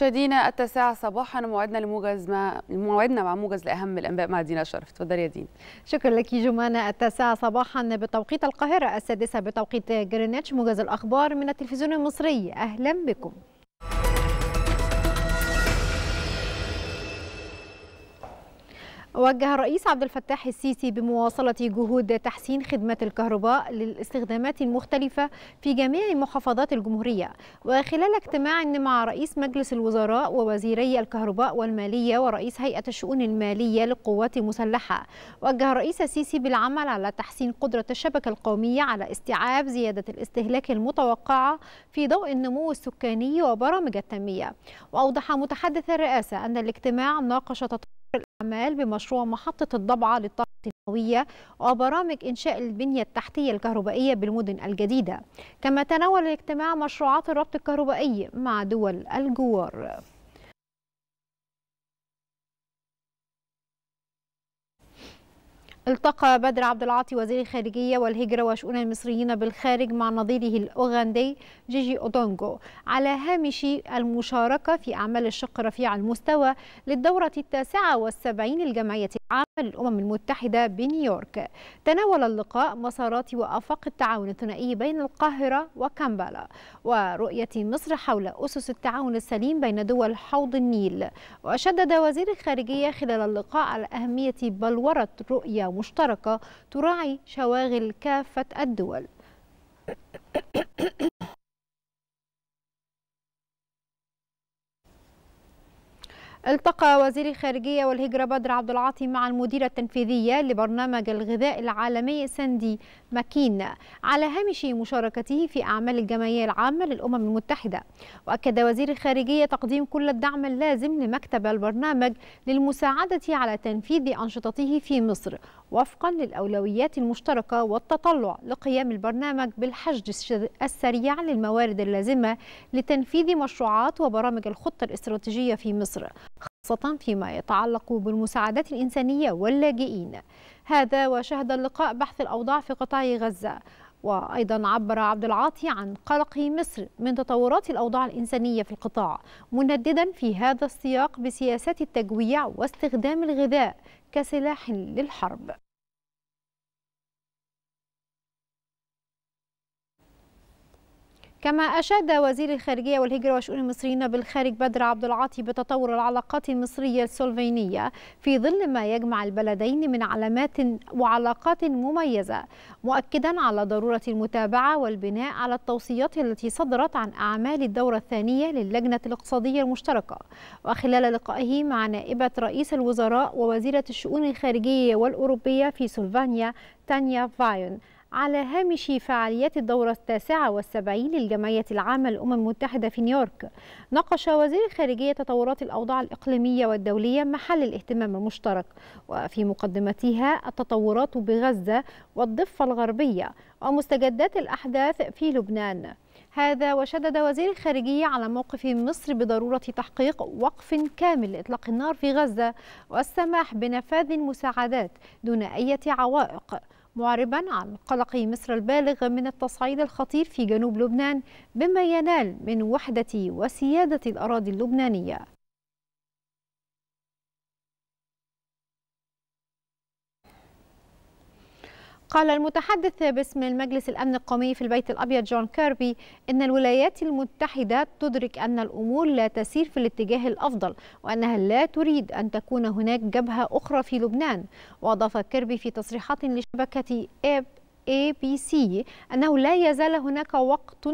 مشاهدينا التاسعة صباحا موعدنا لموجز مع موعدنا مع موجز لاهم الانباء مع دينا شرف تفضلي يا دين شكرا لك جمانة التاسعة صباحا بتوقيت القاهرة السادسة بتوقيت جرينتش موجز الاخبار من التلفزيون المصري اهلا بكم وجه الرئيس عبد الفتاح السيسي بمواصلة جهود تحسين خدمة الكهرباء للاستخدامات المختلفة في جميع محافظات الجمهورية وخلال اجتماع مع رئيس مجلس الوزراء ووزيري الكهرباء والمالية ورئيس هيئة الشؤون المالية للقوات المسلحة وجه الرئيس السيسي بالعمل على تحسين قدرة الشبكة القومية على استيعاب زيادة الاستهلاك المتوقعة في ضوء النمو السكاني وبرامج التنمية وأوضح متحدث الرئاسة أن الاجتماع ناقش الأعمال بمشروع محطة الضبعة للطاقة النووية وبرامج إنشاء البنية التحتية الكهربائية بالمدن الجديدة كما تناول الاجتماع مشروعات الربط الكهربائي مع دول الجوار التقى بدر عبد العاطي وزير الخارجية والهجرة وشؤون المصريين بالخارج مع نظيره الأوغندي جيجي أودونجو على هامش المشاركة في أعمال الشق رفيع المستوى للدورة التاسعة والسبعين للجمعية العامة الأمم المتحدة بنيويورك تناول اللقاء مسارات وآفاق التعاون الثنائي بين القاهرة وكامبالا ورؤية مصر حول أسس التعاون السليم بين دول حوض النيل وشدد وزير الخارجية خلال اللقاء على أهمية بلورة رؤية مشتركة تراعي شواغل كافة الدول التقى وزير الخارجية والهجرة بدر عبد العاطي مع المديرة التنفيذية لبرنامج الغذاء العالمي ساندي ماكين على هامش مشاركته في أعمال الجمعية العامة للأمم المتحدة وأكد وزير الخارجية تقديم كل الدعم اللازم لمكتب البرنامج للمساعدة على تنفيذ أنشطته في مصر وفقا للأولويات المشتركة والتطلع لقيام البرنامج بالحشد السريع للموارد اللازمة لتنفيذ مشروعات وبرامج الخطة الاستراتيجية في مصر خاصة فيما يتعلق بالمساعدات الإنسانية واللاجئين هذا وشهد اللقاء بحث الأوضاع في قطاع غزة وأيضا عبر عبد العاطي عن قلق مصر من تطورات الأوضاع الإنسانية في القطاع منددا في هذا السياق بسياسات التجويع واستخدام الغذاء كسلاح للحرب كما أشاد وزير الخارجية والهجرة وشؤون المصريين بالخارج بدر عبد العاطي بتطور العلاقات المصرية السلوفينية في ظل ما يجمع البلدين من علامات وعلاقات مميزة مؤكدا على ضرورة المتابعة والبناء على التوصيات التي صدرت عن أعمال الدورة الثانية للجنة الاقتصادية المشتركة وخلال لقائه مع نائبة رئيس الوزراء ووزيرة الشؤون الخارجية والأوروبية في سلوفانيا تانيا فايون على هامش فعاليات الدورة التاسعة والسبعين للجمعية العامة للأمم المتحدة في نيويورك ناقش وزير الخارجية تطورات الأوضاع الإقليمية والدولية محل الاهتمام المشترك وفي مقدمتها التطورات بغزة والضفة الغربية ومستجدات الأحداث في لبنان هذا وشدد وزير الخارجية على موقف مصر بضرورة تحقيق وقف كامل لإطلاق النار في غزة والسماح بنفاذ المساعدات دون أي عوائق معربا عن قلق مصر البالغ من التصعيد الخطير في جنوب لبنان بما ينال من وحدة وسيادة الأراضي اللبنانية قال المتحدث باسم المجلس الأمن القومي في البيت الأبيض جون كيربي إن الولايات المتحدة تدرك أن الأمور لا تسير في الاتجاه الأفضل وأنها لا تريد أن تكون هناك جبهة أخرى في لبنان وأضاف كيربي في تصريحات لشبكة إيب ABC أنه لا يزال هناك وقت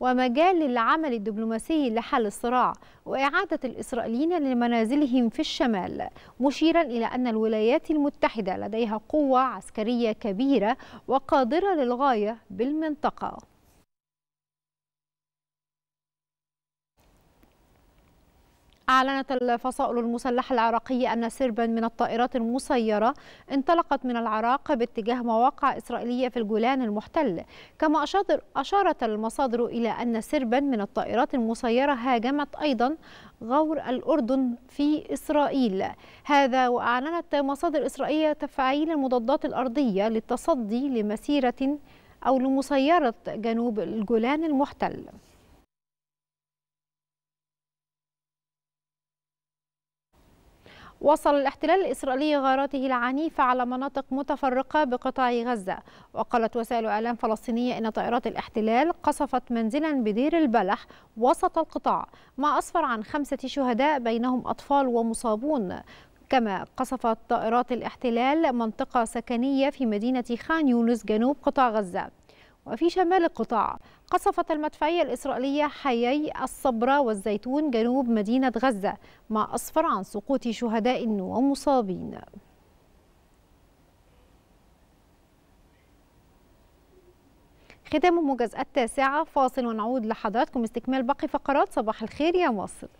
ومجال للعمل الدبلوماسي لحل الصراع وإعادة الإسرائيليين لمنازلهم في الشمال مشيرا إلى أن الولايات المتحدة لديها قوة عسكرية كبيرة وقادرة للغاية بالمنطقة أعلنت الفصائل المسلحة العراقية أن سربا من الطائرات المسيرة انطلقت من العراق باتجاه مواقع إسرائيلية في الجولان المحتل كما أشارت المصادر إلى أن سربا من الطائرات المسيرة هاجمت أيضا غور الأردن في إسرائيل هذا وأعلنت مصادر إسرائيلية تفعيل المضادات الأرضية للتصدي لمسيرة أو لمسيرة جنوب الجولان المحتل واصل الاحتلال الإسرائيلي غاراته العنيفة على مناطق متفرقة بقطاع غزة وقالت وسائل إعلام فلسطينية أن طائرات الاحتلال قصفت منزلا بدير البلح وسط القطاع ما أسفر عن خمسة شهداء بينهم أطفال ومصابون كما قصفت طائرات الاحتلال منطقة سكنية في مدينة خان يونس جنوب قطاع غزة وفي شمال القطاع قصفت المدفعية الإسرائيلية حيي الصبرة والزيتون جنوب مدينة غزة ما أسفر عن سقوط شهداء ومصابين ختام موجز التاسعة فاصل ونعود لحضراتكم استكمال باقي فقرات صباح الخير يا مصر